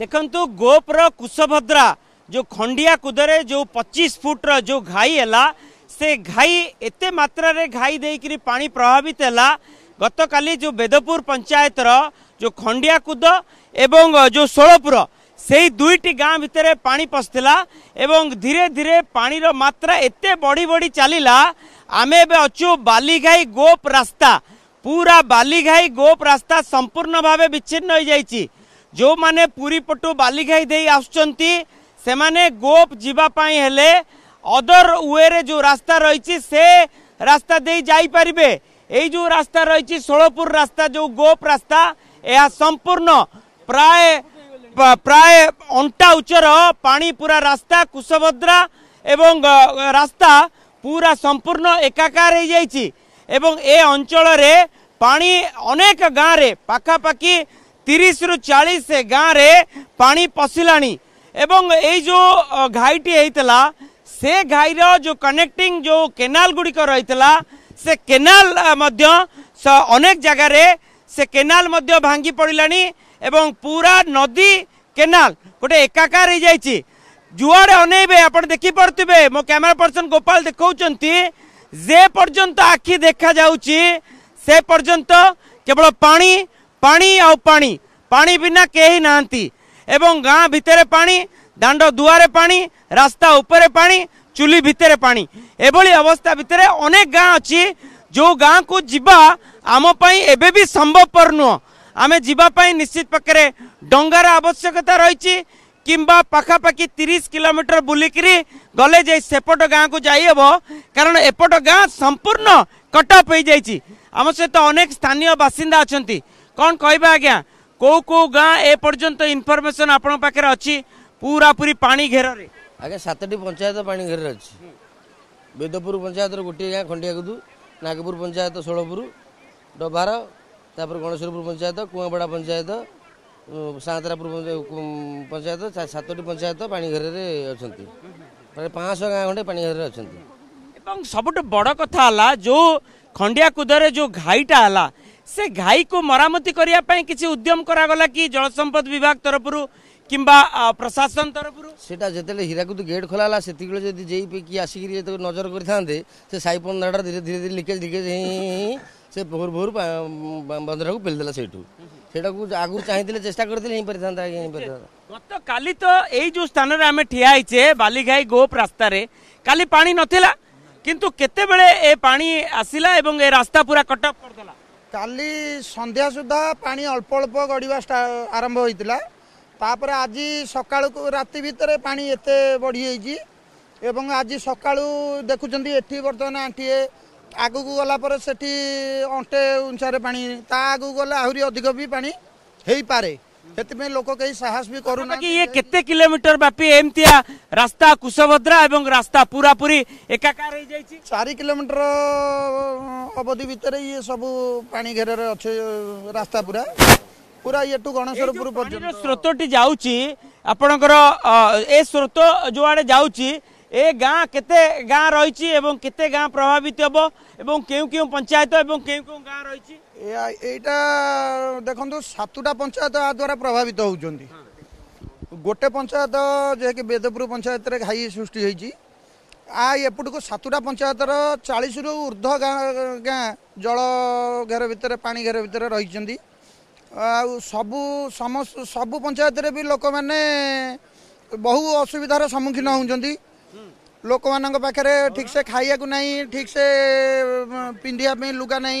ଦେଖନ୍ତୁ ଗୋପର କୁଶଭଦ୍ରା ଯେଉଁ ଖଣ୍ଡିଆ କୁଦରେ ଯେଉଁ ପଚିଶ ଫୁଟର ଯେଉଁ ଘାଇ ହେଲା ସେ ଘାଇ ଏତେ ମାତ୍ରାରେ ଘାଇ ଦେଇକରି ପାଣି ପ୍ରଭାବିତ ହେଲା ଗତକାଲି ଯେଉଁ ବେଦପୁର ପଞ୍ଚାୟତର ଯେଉଁ ଖଣ୍ଡିଆ କୁଦ ଏବଂ ଯେଉଁ ଷୋଳପୁର ସେଇ ଦୁଇଟି ଗାଁ ଭିତରେ ପାଣି ପଶିଥିଲା ଏବଂ ଧୀରେ ଧୀରେ ପାଣିର ମାତ୍ରା ଏତେ ବଢ଼ି ବଢ଼ି ଚାଲିଲା ଆମେ ଏବେ ଅଛୁ ବାଲିଘାଇ ଗୋପ ରାସ୍ତା ପୁରା ବାଲିଘାଇ ଗୋପ ରାସ୍ତା ସମ୍ପୂର୍ଣ୍ଣ ଭାବେ ବିଚ୍ଛିନ୍ନ ହୋଇଯାଇଛି ଯେଉଁମାନେ ପୁରୀ ପଟୁ ବାଲିଘାଇ ଦେଇ ଆସୁଛନ୍ତି ସେମାନେ ଗୋପ ଯିବା ପାଇଁ ହେଲେ ଅଦର ୱେରେ ଯେଉଁ ରାସ୍ତା ରହିଛି ସେ ରାସ୍ତା ଦେଇ ଯାଇପାରିବେ ଏଇ ଯେଉଁ ରାସ୍ତା ରହିଛି ଷୋଳପୁର ରାସ୍ତା ଯେଉଁ ଗୋପ ରାସ୍ତା ଏହା ସମ୍ପୂର୍ଣ୍ଣ ପ୍ରାୟ ପ୍ରାୟ ଅଣ୍ଟା ଉଚ୍ଚର ପାଣି ପୁରା ରାସ୍ତା କୁଶଭଦ୍ରା ଏବଂ ରାସ୍ତା ପୁରା ସମ୍ପୂର୍ଣ୍ଣ ଏକାକାର ହୋଇଯାଇଛି ଏବଂ ଏ ଅଞ୍ଚଳରେ ପାଣି ଅନେକ ଗାଁରେ ପାଖାପାଖି ତିରିଶରୁ ଚାଳିଶ ଗାଁରେ ପାଣି ପଶିଲାଣି ଏବଂ ଏଇ ଯେଉଁ ଘାଇଟି ହେଇଥିଲା ସେ ଘାଇର ଯେଉଁ କନେକ୍ଟିଂ ଯେଉଁ କେନାଲ ଗୁଡ଼ିକ ରହିଥିଲା ସେ କେନାଲ ମଧ୍ୟ ଅନେକ ଜାଗାରେ ସେ କେନାଲ ମଧ୍ୟ ଭାଙ୍ଗି ପଡ଼ିଲାଣି ଏବଂ ପୁରା ନଦୀ କେନାଲ ଗୋଟେ ଏକାକାର ହେଇଯାଇଛି ଯୁଆଡ଼େ ଅନେଇବେ ଆପଣ ଦେଖିପାରୁଥିବେ ମୋ କ୍ୟାମେରା ପର୍ସନ ଗୋପାଳ ଦେଖାଉଛନ୍ତି ଯେ ପର୍ଯ୍ୟନ୍ତ ଆଖି ଦେଖାଯାଉଛି ସେ ପର୍ଯ୍ୟନ୍ତ କେବଳ ପାଣି ପାଣି ଆଉ ପାଣି ପାଣି ବିନା କେହି ନାହାନ୍ତି ଏବଂ ଗାଁ ଭିତରେ ପାଣି ଦାଣ୍ଡ ଦୁଆରେ ପାଣି ରାସ୍ତା ଉପରେ ପାଣି ଚୁଲି ଭିତରେ ପାଣି ଏଭଳି ଅବସ୍ଥା ଭିତରେ ଅନେକ ଗାଁ ଅଛି ଯେଉଁ ଗାଁକୁ ଯିବା ଆମ ପାଇଁ ଏବେ ବି ସମ୍ଭବପର ନୁହଁ ଆମେ ଯିବା ପାଇଁ ନିଶ୍ଚିତ ପାଖରେ ଡଙ୍ଗାର ଆବଶ୍ୟକତା ରହିଛି কিংবা পাখাপাখি তিরিশ কিলোমিটার বুলিকি গলে যে সেপট গাঁকু যাই হব কারণ এপট গাঁ সম্পূর্ণ কট অফ হয়ে যাই আমার সহ অনেক স্থানীয় বাসিন্দা অনেক କ'ଣ କହିବା ଆଜ୍ଞା କେଉଁ କେଉଁ ଗାଁ ଏ ପର୍ଯ୍ୟନ୍ତ ଇନଫର୍ମେସନ୍ ଆପଣଙ୍କ ପାଖରେ ଅଛି ପୁରାପୁରି ପାଣି ଘେରରେ ଆଜ୍ଞା ସାତଟି ପଞ୍ଚାୟତ ପାଣି ଘେରରେ ଅଛି ବେଦପୁର ପଞ୍ଚାୟତର ଗୋଟିଏ ଗାଁ ଖଣ୍ଡିଆକୁଦୁ ନାଗପୁର ପଞ୍ଚାୟତ ଷୋଳପୁର ଡବାର ତାପରେ ଗଣେଶ୍ୱରପୁର ପଞ୍ଚାୟତ କୁଆଁପଡ଼ା ପଞ୍ଚାୟତ ସାଆନ୍ତରାପୁର ପଞ୍ଚାୟତ ସାତଟି ପଞ୍ଚାୟତ ପାଣି ଘେରରେ ଅଛନ୍ତି ପ୍ରାୟ ପାଞ୍ଚଶହ ଗାଁ ଖଣ୍ଡେ ପାଣି ଘେରରେ ଅଛନ୍ତି ଏବଂ ସବୁଠୁ ବଡ଼ କଥା ହେଲା ଯେଉଁ ଖଣ୍ଡିଆକୁଦରେ ଯେଉଁ ଘାଇଟା ହେଲା ସେ ଘାଇକୁ ମରାମତି କରିବା ପାଇଁ କିଛି ଉଦ୍ୟମ କରାଗଲା କି ଜଳସମ୍ପଦ ବିଭାଗ ତରଫରୁ কিংবা প্রশাসন তরফর সেটা যেতলে হীরাকুদ গেট খোলা হল সেতবে যদি যেই কি আসিকি যেত নজর করে থাকে সে সাই পন্ধাটা ধীরে ধীরে ধীরে লিকেজ লিকেজ সে ভোর ভোর বন্ধটাকে পেলে দেলা সেইটু সেটাকে আগু চাইলে চেষ্টা করে হয়ে পারিথান্তা আজ্ঞা হয়ে পারিথান্তা গতকালি তো এই যে স্থানরে আমি ঠিয়া হইছে বালিঘাই গোপ রাস্তারে কালি পানি নথিলা কিন্তু কেতেবেলে এ পানি আসিলা এবং এ রাস্তা পুরা কট অফ করিদেলা কালি সন্ধ্যা সুদ্ধা পা অল্প অল্প গড়া আরম্ভ হয়েছিল তাপরে আজ সকাল রাতে ভিতরে পা এতে বড়ি হয়েছি এবং আজ সকাল দেখুমান এটি বর্তমানে আঁটিয়ে আগুক গলাপরে সেটি অন্টে উঞ্চারে পা তা আগুক গলে আহরি অধিক বি পা পানি লোক ସେଥିପାଇଁ সাহস বি করু না ইয়ে কত কিলোমিটার ব্যাপী এমতি রাস্তা কুশভদ্রা এবং রাস্তা পুরাপুরি একাকার হয়ে যাই চারি কিলোমিটার ଅଳ୍ପବଧି ଭିତରେ ଇଏ ସବୁ ପାଣି ଘେରରେ ଅଛି ରାସ୍ତା ପୁରା ପୁରା ଇଏଠୁ ଗଣେଶ୍ୱରପୁର ପର୍ଯ୍ୟନ୍ତ ସ୍ରୋତଟି ଯାଉଛି ଆପଣଙ୍କର ଏ ସ୍ରୋତ ଯୁଆଡ଼େ ଯାଉଛି ଏ ଗାଁ କେତେ ଗାଁ ରହିଛି ଏବଂ କେତେ ଗାଁ ପ୍ରଭାବିତ ହେବ ଏବଂ କେଉଁ କେଉଁ ପଞ୍ଚାୟତ ଏବଂ କେଉଁ କେଉଁ ଗାଁ ରହିଛି ଏଇଟା ଦେଖନ୍ତୁ ସାତଟା ପଞ୍ଚାୟତ ଆ ଦ୍ୱାରା ପ୍ରଭାବିତ ହେଉଛନ୍ତି ଗୋଟେ ପଞ୍ଚାୟତ ଯାହାକି ବେଦପୁର ପଞ୍ଚାୟତରେ ଘାଇ ସୃଷ୍ଟି ହେଇଛି આ એપટકુ સાતુડા પંચાયતર ચાળીસરુ ઉર્ધ્વ ગાં જળ ઘેર ભીતરે પાણી ઘેર ભીતરે રહી ଆଉ ସବୁ ସମସ୍ତ ସବୁ ପଞ୍ଚାୟତରେ ବି ଲୋକମାନେ ବହୁ ଅସୁବିଧାର ସମ୍ମୁଖୀନ ହେଉଛନ୍ତି ଲୋକମାନଙ୍କ ପାଖରେ ଠିକ୍ସେ ଖାଇବାକୁ ନାହିଁ ଠିକ୍ସେ ପିନ୍ଧିବା ପାଇଁ ଲୁଗା ନାହିଁ